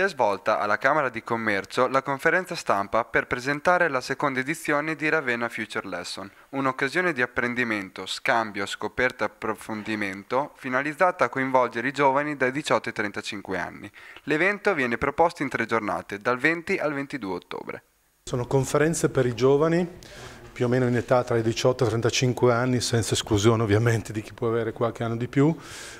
Si è svolta alla Camera di Commercio la conferenza stampa per presentare la seconda edizione di Ravenna Future Lesson, un'occasione di apprendimento, scambio, scoperta e approfondimento finalizzata a coinvolgere i giovani dai 18 ai 35 anni. L'evento viene proposto in tre giornate, dal 20 al 22 ottobre. Sono conferenze per i giovani più o meno in età tra i 18 e i 35 anni, senza esclusione ovviamente di chi può avere qualche anno di più,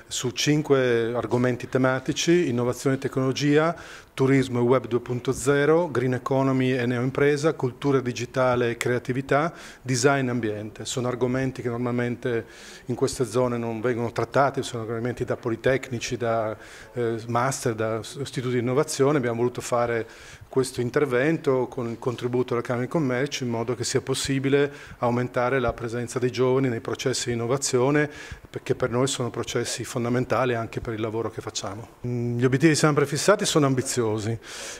su cinque argomenti tematici, innovazione e tecnologia, turismo e web 2.0, green economy e neoimpresa, cultura digitale e creatività, design e ambiente. Sono argomenti che normalmente in queste zone non vengono trattati, sono argomenti da politecnici, da eh, master, da istituti di innovazione. Abbiamo voluto fare questo intervento con il contributo della Camera di Commercio in modo che sia possibile aumentare la presenza dei giovani nei processi di innovazione, perché per noi sono processi fondamentali anche per il lavoro che facciamo. Mm, gli obiettivi sempre fissati sono ambiziosi,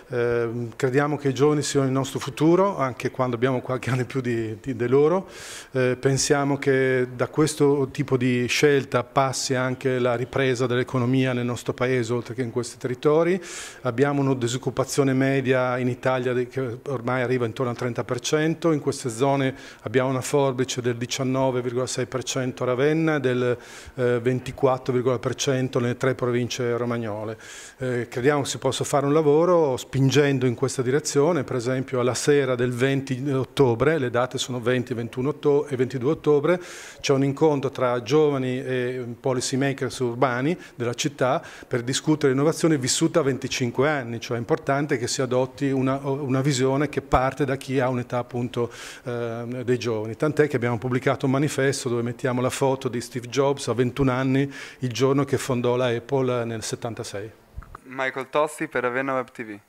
eh, crediamo che i giovani siano il nostro futuro, anche quando abbiamo qualche anno in più di, di, di loro, eh, pensiamo che da questo tipo di scelta passi anche la ripresa dell'economia nel nostro paese, oltre che in questi territori, abbiamo una disoccupazione media in Italia che ormai arriva intorno al 30%, in queste zone abbiamo una forbice del 19,6% a Ravenna, del 24,% eh, nelle tre province romagnole. Eh, crediamo si possa fare un lavoro spingendo in questa direzione, per esempio alla sera del 20 ottobre, le date sono 20, 21 e 22 ottobre, c'è un incontro tra giovani e policy makers urbani della città per discutere l'innovazione vissuta a 25 anni, cioè è importante che si adotti una, una visione che parte da chi ha un'età appunto eh, dei giovani, tant'è che abbiamo pubblicato un manifesto dove mettiamo la foto di Steve Jobs Jobs a 21 anni, il giorno che fondò la Apple nel 76. Michael Tosti per Avena Web TV.